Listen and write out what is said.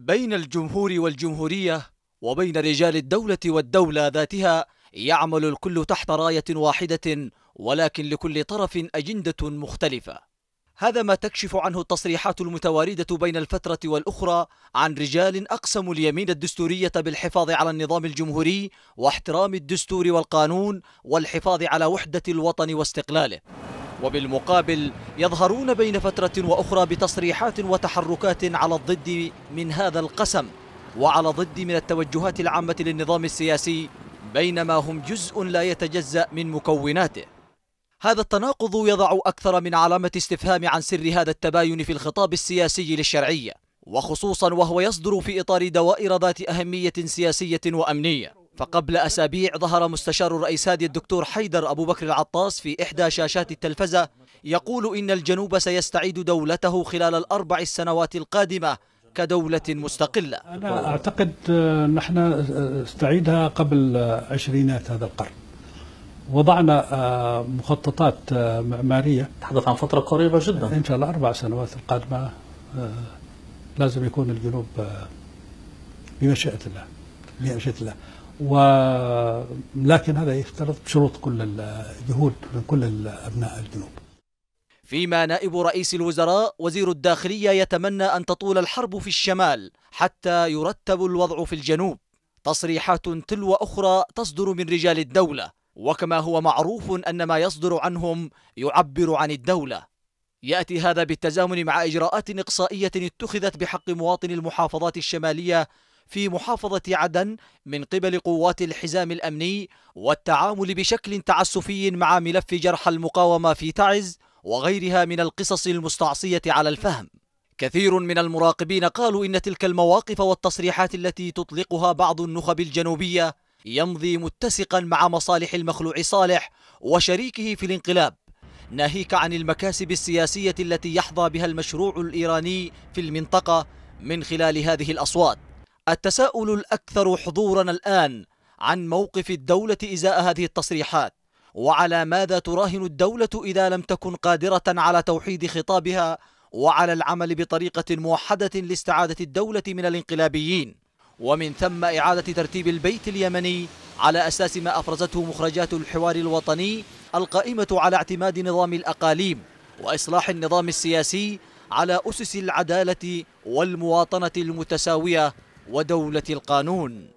بين الجمهور والجمهورية وبين رجال الدولة والدولة ذاتها يعمل الكل تحت راية واحدة ولكن لكل طرف أجندة مختلفة هذا ما تكشف عنه التصريحات المتواردة بين الفترة والأخرى عن رجال أقسموا اليمين الدستورية بالحفاظ على النظام الجمهوري واحترام الدستور والقانون والحفاظ على وحدة الوطن واستقلاله وبالمقابل يظهرون بين فترة وأخرى بتصريحات وتحركات على الضد من هذا القسم وعلى ضد من التوجهات العامة للنظام السياسي بينما هم جزء لا يتجزأ من مكوناته هذا التناقض يضع أكثر من علامة استفهام عن سر هذا التباين في الخطاب السياسي للشرعية وخصوصا وهو يصدر في إطار دوائر ذات أهمية سياسية وأمنية فقبل أسابيع ظهر مستشار الرئيس هادي الدكتور حيدر أبو بكر العطاس في إحدى شاشات التلفزة يقول إن الجنوب سيستعيد دولته خلال الأربع السنوات القادمة كدولة مستقلة أنا أعتقد آه، نحن استعيدها قبل عشرينات هذا القرن وضعنا آه، مخططات آه، معمارية تحدث عن فترة قريبة جدا إن شاء الله أربع سنوات القادمة لازم يكون الجنوب بمشيئة الله بمشيئة الله ولكن هذا يفترض شروط كل الجهود من كل أبناء الجنوب فيما نائب رئيس الوزراء وزير الداخلية يتمنى أن تطول الحرب في الشمال حتى يرتب الوضع في الجنوب تصريحات تلو أخرى تصدر من رجال الدولة وكما هو معروف أن ما يصدر عنهم يعبر عن الدولة يأتي هذا بالتزامن مع إجراءات إقصائية اتخذت بحق مواطني المحافظات الشمالية في محافظة عدن من قبل قوات الحزام الأمني والتعامل بشكل تعسفي مع ملف جرحى المقاومة في تعز وغيرها من القصص المستعصية على الفهم كثير من المراقبين قالوا إن تلك المواقف والتصريحات التي تطلقها بعض النخب الجنوبية يمضي متسقا مع مصالح المخلوع صالح وشريكه في الانقلاب ناهيك عن المكاسب السياسية التي يحظى بها المشروع الإيراني في المنطقة من خلال هذه الأصوات التساؤل الأكثر حضورا الآن عن موقف الدولة إزاء هذه التصريحات وعلى ماذا تراهن الدولة إذا لم تكن قادرة على توحيد خطابها وعلى العمل بطريقة موحدة لاستعادة الدولة من الانقلابيين ومن ثم إعادة ترتيب البيت اليمني على أساس ما أفرزته مخرجات الحوار الوطني القائمة على اعتماد نظام الأقاليم وإصلاح النظام السياسي على أسس العدالة والمواطنة المتساوية ودولة القانون